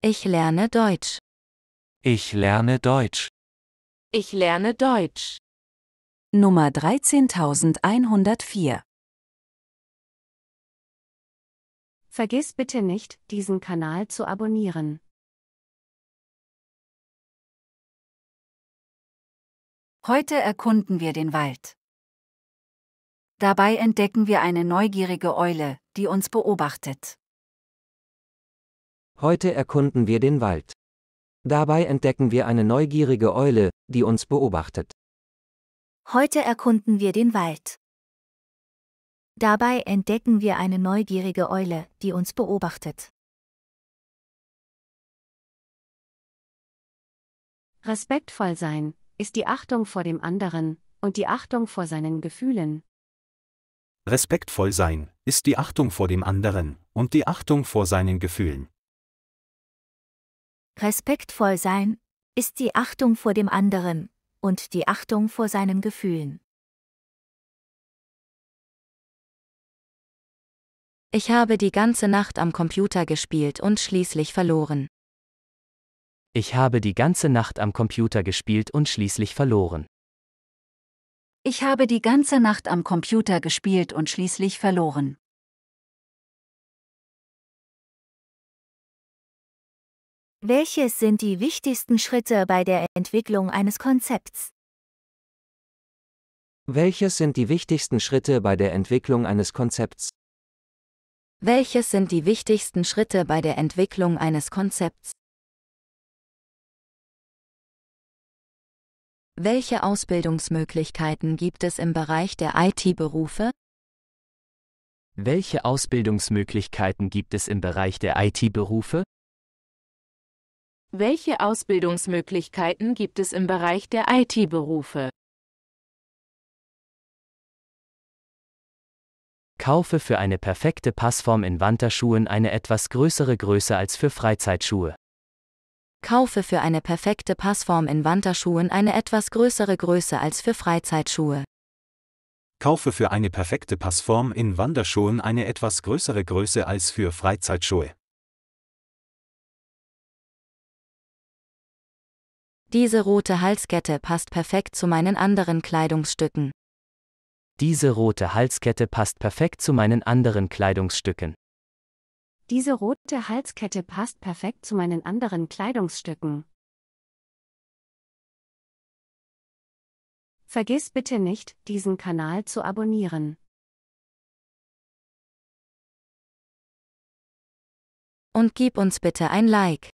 Ich lerne Deutsch. Ich lerne Deutsch. Ich lerne Deutsch. Nummer 13104 Vergiss bitte nicht, diesen Kanal zu abonnieren. Heute erkunden wir den Wald. Dabei entdecken wir eine neugierige Eule, die uns beobachtet. Heute erkunden wir den Wald. Dabei entdecken wir eine neugierige Eule, die uns beobachtet. Heute erkunden wir den Wald. Dabei entdecken wir eine neugierige Eule, die uns beobachtet. Respektvoll sein ist die Achtung vor dem anderen und die Achtung vor seinen Gefühlen. Respektvoll sein ist die Achtung vor dem anderen und die Achtung vor seinen Gefühlen. Respektvoll sein ist die Achtung vor dem anderen und die Achtung vor seinen Gefühlen. Ich habe die ganze Nacht am Computer gespielt und schließlich verloren. Ich habe die ganze Nacht am Computer gespielt und schließlich verloren. Ich habe die ganze Nacht am Computer gespielt und schließlich verloren. Welches sind die wichtigsten Schritte bei der Entwicklung eines Konzepts? Welches sind die wichtigsten Schritte bei der Entwicklung eines Konzepts? Welches sind die wichtigsten Schritte bei der Entwicklung eines Konzepts? Welche Ausbildungsmöglichkeiten gibt es im Bereich der IT-Berufe? Welche Ausbildungsmöglichkeiten gibt es im Bereich der IT-Berufe? Welche Ausbildungsmöglichkeiten gibt es im Bereich der IT-Berufe? Kaufe für eine perfekte Passform in Wanderschuhen eine etwas größere Größe als für Freizeitschuhe. Kaufe für eine perfekte Passform in Wanderschuhen eine etwas größere Größe als für Freizeitschuhe. Kaufe für eine perfekte Passform in Wanderschuhen eine etwas größere Größe als für Freizeitschuhe. Diese rote Halskette passt perfekt zu meinen anderen Kleidungsstücken. Diese rote Halskette passt perfekt zu meinen anderen Kleidungsstücken. Diese rote Halskette passt perfekt zu meinen anderen Kleidungsstücken. Vergiss bitte nicht, diesen Kanal zu abonnieren. Und gib uns bitte ein Like.